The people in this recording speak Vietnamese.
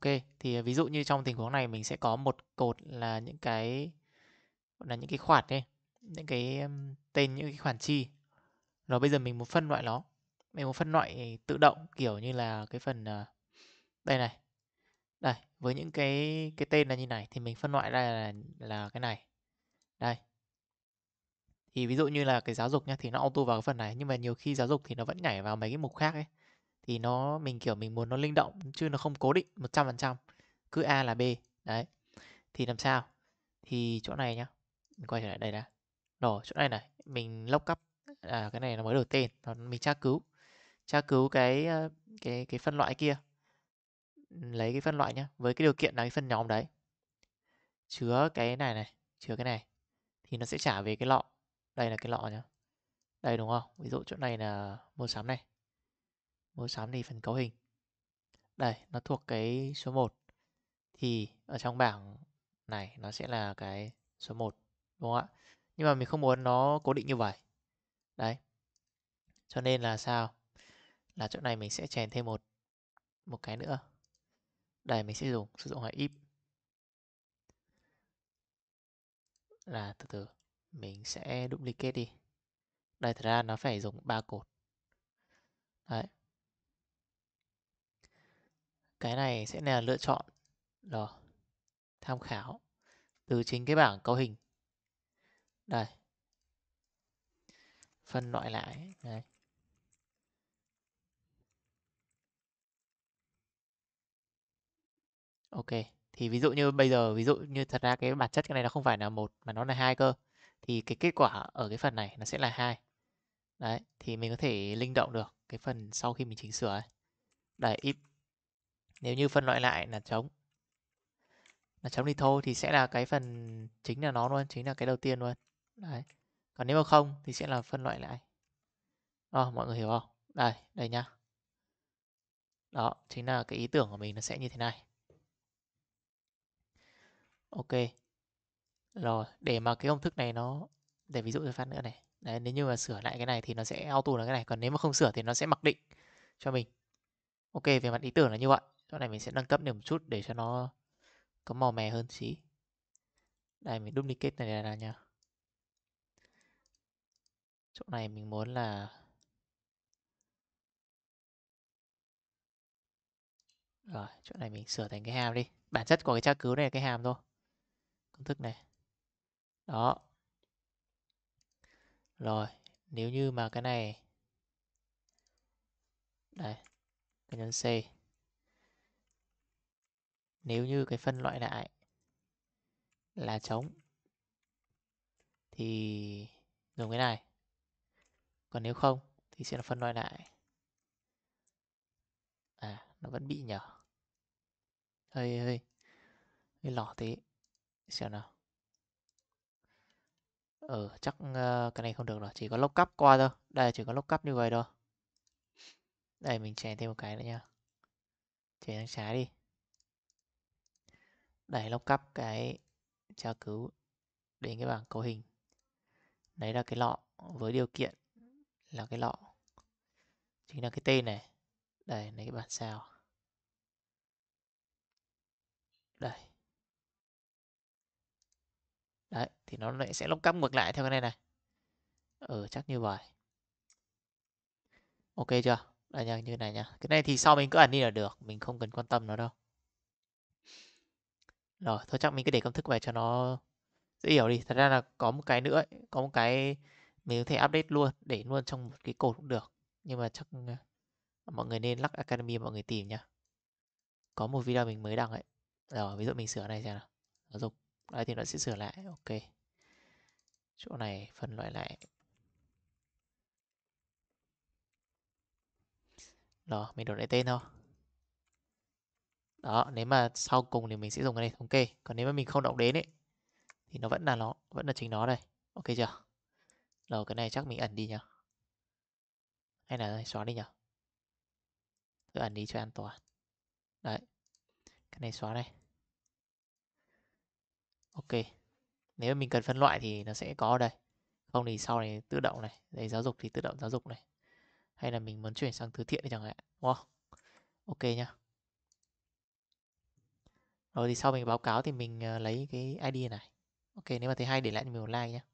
Ok, thì à, ví dụ như trong tình huống này mình sẽ có một cột là những cái là những cái khoản đây, những cái tên những cái khoản chi. Rồi bây giờ mình muốn phân loại nó. Mình muốn phân loại tự động kiểu như là cái phần à, đây này. Đây, với những cái cái tên là như này thì mình phân loại ra là là cái này. Đây. Thì ví dụ như là cái giáo dục nha thì nó auto vào cái phần này nhưng mà nhiều khi giáo dục thì nó vẫn nhảy vào mấy cái mục khác ấy thì nó mình kiểu mình muốn nó linh động chứ nó không cố định 100% cứ A là B đấy thì làm sao thì chỗ này nhá mình quay trở lại đây đã đó chỗ này này mình lốc cấp à, cái này nó mới đổi tên nó mình tra cứu tra cứu cái ờ, cái cái phân loại kia lấy cái phân loại nhá với cái điều kiện là cái phân nhóm đấy chứa cái này này chứa cái này thì nó sẽ trả về cái lọ đây là cái lọ nhá đây đúng không ví dụ chỗ này là mua sắm này mua sắm thì phần cấu hình đây nó thuộc cái số 1 thì ở trong bảng này nó sẽ là cái số 1 đúng không ạ nhưng mà mình không muốn nó cố định như vậy đấy cho nên là sao là chỗ này mình sẽ chèn thêm một một cái nữa đây mình sẽ dùng sử dụng hệ if là từ từ mình sẽ duplicate đi đây thật ra nó phải dùng ba cột đấy cái này sẽ là lựa chọn rồi tham khảo từ chính cái bảng cấu hình đây phân loại lại đây. ok thì ví dụ như bây giờ ví dụ như thật ra cái bản chất cái này nó không phải là một mà nó là hai cơ thì cái kết quả ở cái phần này nó sẽ là hai đấy thì mình có thể linh động được cái phần sau khi mình chỉnh sửa ấy. đây if nếu như phân loại lại là trống là trống thì thô thì sẽ là cái phần chính là nó luôn chính là cái đầu tiên luôn đấy còn nếu mà không thì sẽ là phân loại lại à, mọi người hiểu không đây đây nhá đó chính là cái ý tưởng của mình nó sẽ như thế này ok rồi để mà cái công thức này nó để ví dụ cho phát nữa này đấy nếu như mà sửa lại cái này thì nó sẽ auto là cái này còn nếu mà không sửa thì nó sẽ mặc định cho mình ok về mặt ý tưởng là như vậy chỗ này mình sẽ nâng cấp lên một chút để cho nó có màu mè hơn xí đây mình duplicate này ra nha chỗ này mình muốn là rồi chỗ này mình sửa thành cái hàm đi bản chất của cái tra cứu này là cái hàm thôi công thức này đó rồi nếu như mà cái này đây cái nhấn c nếu như cái phân loại lại là trống thì dùng cái này còn nếu không thì sẽ là phân loại lại à nó vẫn bị nhở hơi hơi hơi lỏ tí xem nào ờ ừ, chắc ờ, cái này không được rồi chỉ có lốc cắp qua thôi đây chỉ có lốc cắp như vậy thôi đây mình chèn thêm một cái nữa nha chèn sang trái đi để nó cắp cái tra cứu đến cái bảng cấu hình đấy là cái lọ với điều kiện là cái lọ chính là cái tên này đây lấy cái bản sao đây đấy thì nó lại sẽ lóc cắp ngược lại theo cái này này ừ chắc như vậy ok chưa đây nha như này nha cái này thì sau mình cứ ẩn đi là được mình không cần quan tâm nó đâu rồi, thôi chắc mình cứ để công thức về cho nó dễ hiểu đi. Thật ra là có một cái nữa có một cái mình có thể update luôn, để luôn trong một cái cột cũng được. Nhưng mà chắc ờ, mọi người nên lắc Academy mọi người tìm nhá. Có một video mình mới đăng ấy. Rồi, ví dụ mình sửa này xem nào. Giáo dục. Đấy thì nó sẽ sửa lại. Ok. Chỗ này phân loại lại. Rồi, mình đổi lại tên thôi đó nếu mà sau cùng thì mình sẽ dùng cái này thống kê còn nếu mà mình không động đến ấy thì nó vẫn là nó vẫn là chính nó đây ok chưa rồi cái này chắc mình ẩn đi nhá hay là xóa đi nhá tự ẩn đi cho an toàn đấy cái này xóa này ok nếu mình cần phân loại thì nó sẽ có đây không thì sau này tự động này đấy giáo dục thì tự động giáo dục này hay là mình muốn chuyển sang từ thiện thì chẳng hạn wow ok nhá rồi thì sau mình báo cáo thì mình ờ, lấy cái ID này Ok nếu mà thấy hay để lại mình một like nhé